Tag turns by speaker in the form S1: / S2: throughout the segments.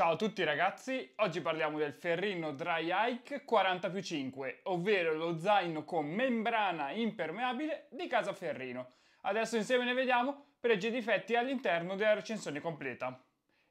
S1: Ciao a tutti ragazzi, oggi parliamo del Ferrino Dry Hike 40 più 5, ovvero lo zaino con membrana impermeabile di casa Ferrino. Adesso insieme ne vediamo pregi e difetti all'interno della recensione completa.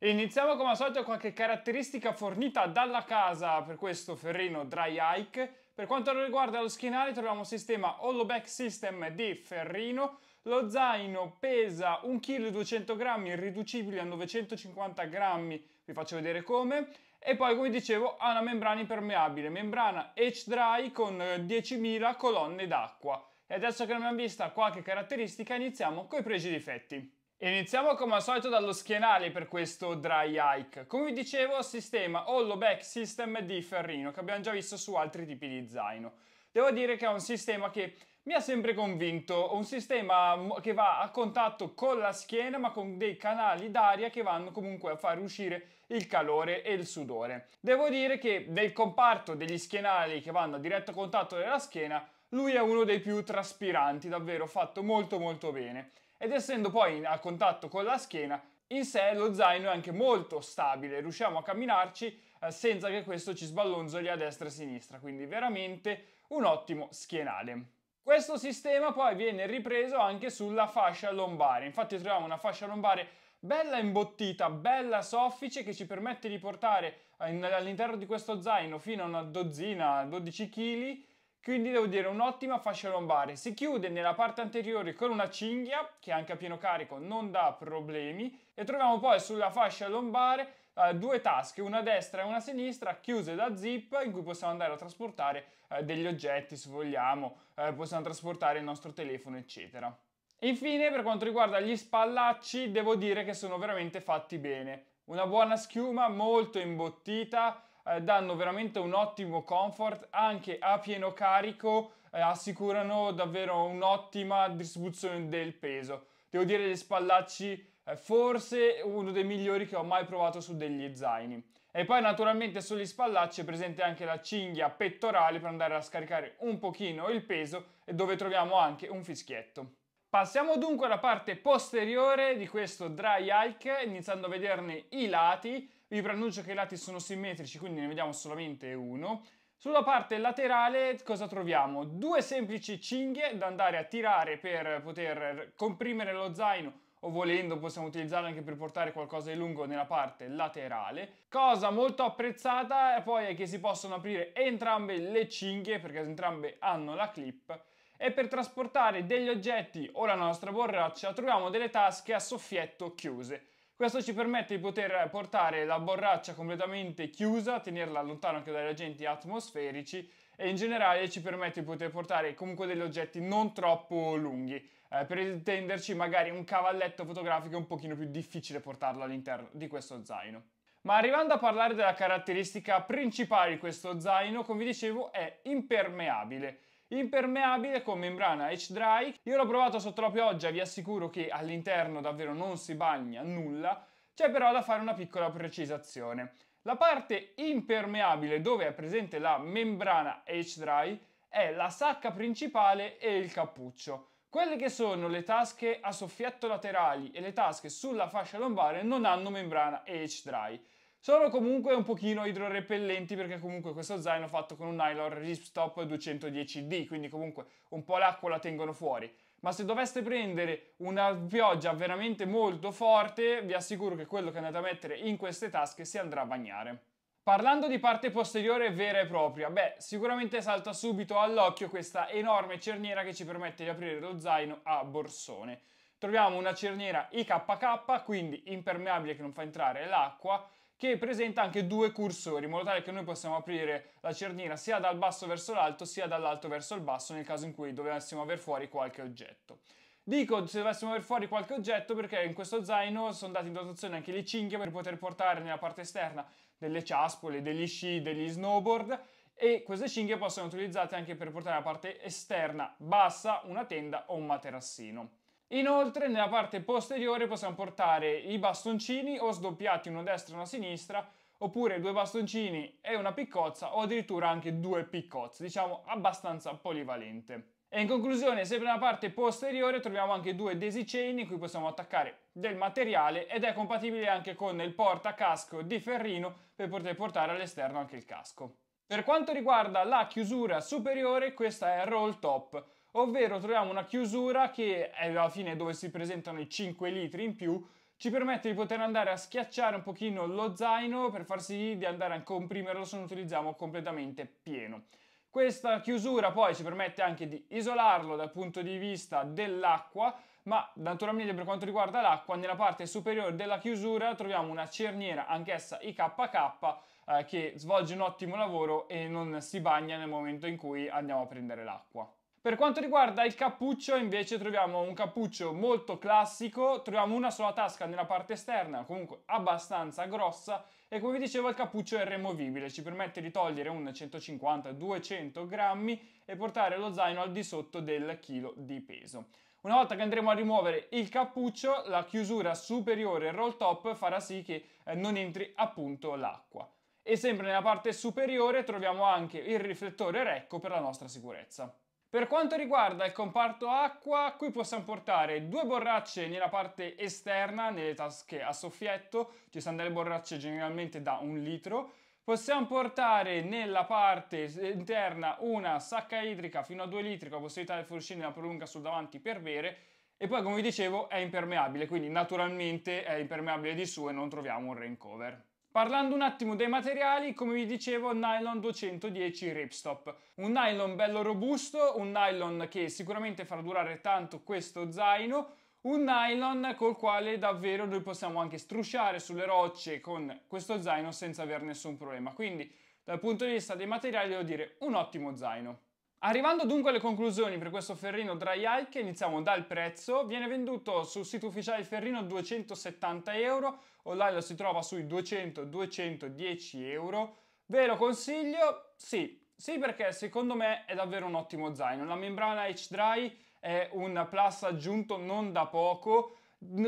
S1: Iniziamo come al solito qualche caratteristica fornita dalla casa per questo Ferrino Dry Hike. Per quanto riguarda lo schienale troviamo un sistema Hollowback System di Ferrino. Lo zaino pesa 1,2 kg riducibile a 950 grammi vi faccio vedere come. E poi, come dicevo, ha una membrana impermeabile, membrana H-Dry con 10.000 eh, colonne d'acqua. E adesso che abbiamo vista qualche caratteristica, iniziamo con i pregi e difetti. Iniziamo come al solito dallo schienale per questo dry hike. Come vi dicevo, sistema hollow back system di Ferrino, che abbiamo già visto su altri tipi di zaino. Devo dire che è un sistema che mi ha sempre convinto, un sistema che va a contatto con la schiena ma con dei canali d'aria che vanno comunque a far uscire il calore e il sudore. Devo dire che nel comparto degli schienali che vanno a diretto contatto della schiena, lui è uno dei più traspiranti, davvero fatto molto molto bene. Ed essendo poi a contatto con la schiena, in sé lo zaino è anche molto stabile, riusciamo a camminarci eh, senza che questo ci sballonzoli a destra e a sinistra, quindi veramente un ottimo schienale. Questo sistema poi viene ripreso anche sulla fascia lombare, infatti troviamo una fascia lombare bella imbottita, bella soffice che ci permette di portare all'interno di questo zaino fino a una dozzina, 12 kg quindi devo dire un'ottima fascia lombare. Si chiude nella parte anteriore con una cinghia che anche a pieno carico non dà problemi e troviamo poi sulla fascia lombare eh, due tasche, una destra e una sinistra, chiuse da zip in cui possiamo andare a trasportare eh, degli oggetti se vogliamo, eh, possiamo trasportare il nostro telefono eccetera infine per quanto riguarda gli spallacci devo dire che sono veramente fatti bene. Una buona schiuma, molto imbottita, eh, danno veramente un ottimo comfort anche a pieno carico, eh, assicurano davvero un'ottima distribuzione del peso. Devo dire gli spallacci eh, forse uno dei migliori che ho mai provato su degli zaini. E poi naturalmente sugli spallacci è presente anche la cinghia pettorale per andare a scaricare un pochino il peso e dove troviamo anche un fischietto. Passiamo dunque alla parte posteriore di questo dry hike, iniziando a vederne i lati. Vi preannuncio che i lati sono simmetrici, quindi ne vediamo solamente uno. Sulla parte laterale cosa troviamo? Due semplici cinghie da andare a tirare per poter comprimere lo zaino o volendo possiamo utilizzarlo anche per portare qualcosa di lungo nella parte laterale. Cosa molto apprezzata poi è che si possono aprire entrambe le cinghie perché entrambe hanno la clip e per trasportare degli oggetti o la nostra borraccia troviamo delle tasche a soffietto chiuse. Questo ci permette di poter portare la borraccia completamente chiusa, tenerla lontano anche dagli agenti atmosferici e in generale ci permette di poter portare comunque degli oggetti non troppo lunghi. Eh, per intenderci magari un cavalletto fotografico è un pochino più difficile portarlo all'interno di questo zaino. Ma arrivando a parlare della caratteristica principale di questo zaino, come vi dicevo, è impermeabile. Impermeabile con membrana H-Dry, io l'ho provato sotto la pioggia, vi assicuro che all'interno davvero non si bagna nulla, c'è però da fare una piccola precisazione. La parte impermeabile dove è presente la membrana H-Dry è la sacca principale e il cappuccio. Quelle che sono le tasche a soffietto laterali e le tasche sulla fascia lombare non hanno membrana H-Dry. Sono comunque un pochino idrorepellenti perché comunque questo zaino è fatto con un nylon ripstop 210D, quindi comunque un po' l'acqua la tengono fuori. Ma se doveste prendere una pioggia veramente molto forte, vi assicuro che quello che andate a mettere in queste tasche si andrà a bagnare. Parlando di parte posteriore vera e propria, beh, sicuramente salta subito all'occhio questa enorme cerniera che ci permette di aprire lo zaino a borsone. Troviamo una cerniera IKK, quindi impermeabile che non fa entrare l'acqua, che presenta anche due cursori, in modo tale che noi possiamo aprire la cerniera sia dal basso verso l'alto, sia dall'alto verso il basso, nel caso in cui dovessimo aver fuori qualche oggetto. Dico se dovessimo aver fuori qualche oggetto perché in questo zaino sono date in dotazione anche le cinghie per poter portare nella parte esterna delle ciaspole, degli sci, degli snowboard e queste cinghie possono essere utilizzate anche per portare nella parte esterna bassa una tenda o un materassino. Inoltre nella parte posteriore possiamo portare i bastoncini o sdoppiati uno a destra e uno sinistra oppure due bastoncini e una piccozza o addirittura anche due piccozze, diciamo abbastanza polivalente. E in conclusione, sempre nella parte posteriore troviamo anche due daisy chain in cui possiamo attaccare del materiale ed è compatibile anche con il portacasco di ferrino per poter portare all'esterno anche il casco. Per quanto riguarda la chiusura superiore, questa è roll top, ovvero troviamo una chiusura che è eh, alla fine dove si presentano i 5 litri in più ci permette di poter andare a schiacciare un pochino lo zaino per far sì di andare a comprimerlo se non utilizziamo completamente pieno. Questa chiusura poi ci permette anche di isolarlo dal punto di vista dell'acqua, ma naturalmente per quanto riguarda l'acqua, nella parte superiore della chiusura troviamo una cerniera, anch'essa IKK, eh, che svolge un ottimo lavoro e non si bagna nel momento in cui andiamo a prendere l'acqua. Per quanto riguarda il cappuccio invece troviamo un cappuccio molto classico, troviamo una sola tasca nella parte esterna, comunque abbastanza grossa e come vi dicevo il cappuccio è removibile, ci permette di togliere un 150-200 grammi e portare lo zaino al di sotto del chilo di peso. Una volta che andremo a rimuovere il cappuccio, la chiusura superiore roll top farà sì che eh, non entri appunto l'acqua. E sempre nella parte superiore troviamo anche il riflettore recco per la nostra sicurezza. Per quanto riguarda il comparto acqua, qui possiamo portare due borracce nella parte esterna, nelle tasche a soffietto, ci sono delle borracce generalmente da un litro, Possiamo portare nella parte interna una sacca idrica fino a 2 litri con la possibilità del fuoriuscine la prolunga sul davanti per bere e poi come vi dicevo è impermeabile, quindi naturalmente è impermeabile di su e non troviamo un rain cover. Parlando un attimo dei materiali, come vi dicevo, nylon 210 ripstop. Un nylon bello robusto, un nylon che sicuramente farà durare tanto questo zaino, un nylon col quale davvero noi possiamo anche strusciare sulle rocce con questo zaino senza aver nessun problema. Quindi dal punto di vista dei materiali devo dire un ottimo zaino. Arrivando dunque alle conclusioni per questo ferrino dry hike, iniziamo dal prezzo, viene venduto sul sito ufficiale ferrino 270 euro, online lo si trova sui 200-210 euro, ve lo consiglio? Sì, sì perché secondo me è davvero un ottimo zaino, la membrana H-Dry è un plus aggiunto non da poco,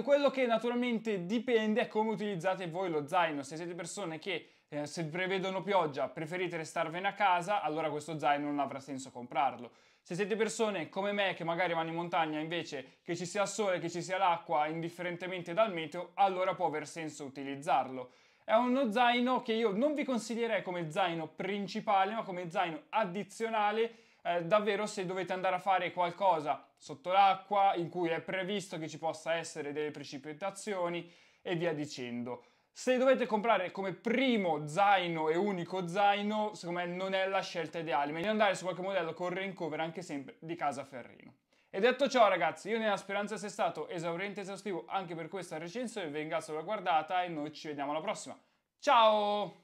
S1: quello che naturalmente dipende è come utilizzate voi lo zaino, se siete persone che eh, se prevedono pioggia preferite restarvene a casa, allora questo zaino non avrà senso comprarlo. Se siete persone come me che magari vanno in montagna invece che ci sia sole, che ci sia l'acqua, indifferentemente dal meteo, allora può aver senso utilizzarlo. È uno zaino che io non vi consiglierei come zaino principale, ma come zaino addizionale eh, davvero se dovete andare a fare qualcosa sotto l'acqua in cui è previsto che ci possa essere delle precipitazioni e via dicendo. Se dovete comprare come primo zaino e unico zaino, secondo me non è la scelta ideale, meglio andare su qualche modello con raincover anche sempre di casa Ferrino. E detto ciò ragazzi, io nella speranza sia stato esauriente e esaustivo anche per questa recensione, vi ringrazio per la guardata e noi ci vediamo alla prossima. Ciao!